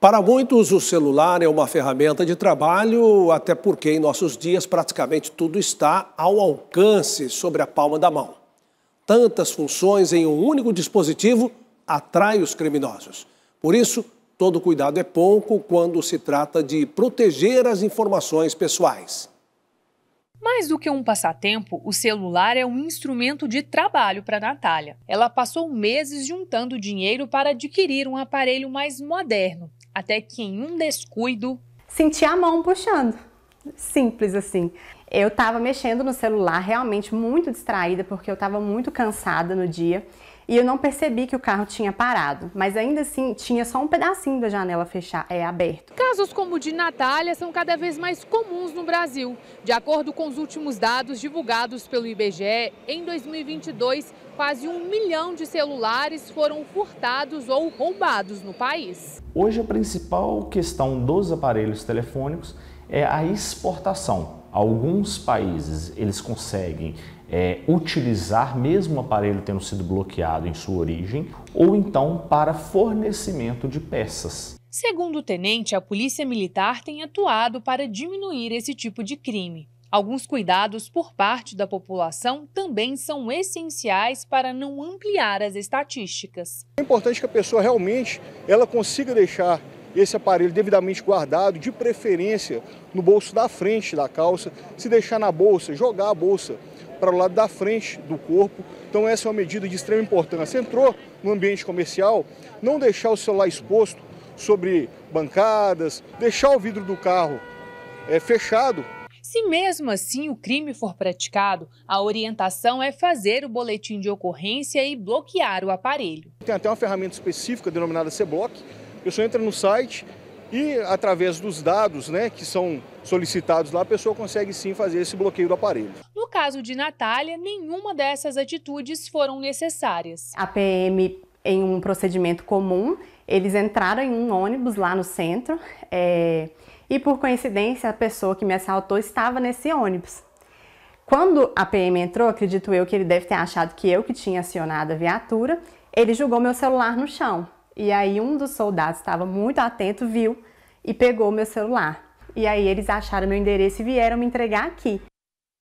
Para muitos, o celular é uma ferramenta de trabalho, até porque em nossos dias praticamente tudo está ao alcance sobre a palma da mão. Tantas funções em um único dispositivo atrai os criminosos. Por isso, todo cuidado é pouco quando se trata de proteger as informações pessoais. Mais do que um passatempo, o celular é um instrumento de trabalho para Natália. Ela passou meses juntando dinheiro para adquirir um aparelho mais moderno, até que em um descuido. Senti a mão puxando simples assim. Eu estava mexendo no celular, realmente muito distraída, porque eu estava muito cansada no dia e eu não percebi que o carro tinha parado, mas ainda assim tinha só um pedacinho da janela fechar, é, aberto. Casos como o de Natália são cada vez mais comuns no Brasil. De acordo com os últimos dados divulgados pelo IBGE, em 2022, quase um milhão de celulares foram furtados ou roubados no país. Hoje, a principal questão dos aparelhos telefônicos é a exportação. Alguns países eles conseguem é, utilizar mesmo o aparelho tendo sido bloqueado em sua origem, ou então para fornecimento de peças. Segundo o tenente, a polícia militar tem atuado para diminuir esse tipo de crime. Alguns cuidados por parte da população também são essenciais para não ampliar as estatísticas. É importante que a pessoa realmente ela consiga deixar esse aparelho devidamente guardado, de preferência no bolso da frente da calça, se deixar na bolsa, jogar a bolsa para o lado da frente do corpo. Então essa é uma medida de extrema importância. Entrou no ambiente comercial, não deixar o celular exposto sobre bancadas, deixar o vidro do carro é, fechado se mesmo assim o crime for praticado, a orientação é fazer o boletim de ocorrência e bloquear o aparelho. Tem até uma ferramenta específica denominada C Block. A pessoa entra no site e, através dos dados né, que são solicitados lá, a pessoa consegue sim fazer esse bloqueio do aparelho. No caso de Natália, nenhuma dessas atitudes foram necessárias. A PM, em um procedimento comum, eles entraram em um ônibus lá no centro é, e, por coincidência, a pessoa que me assaltou estava nesse ônibus. Quando a PM entrou, acredito eu que ele deve ter achado que eu que tinha acionado a viatura, ele jogou meu celular no chão. E aí um dos soldados estava muito atento, viu e pegou meu celular. E aí eles acharam meu endereço e vieram me entregar aqui.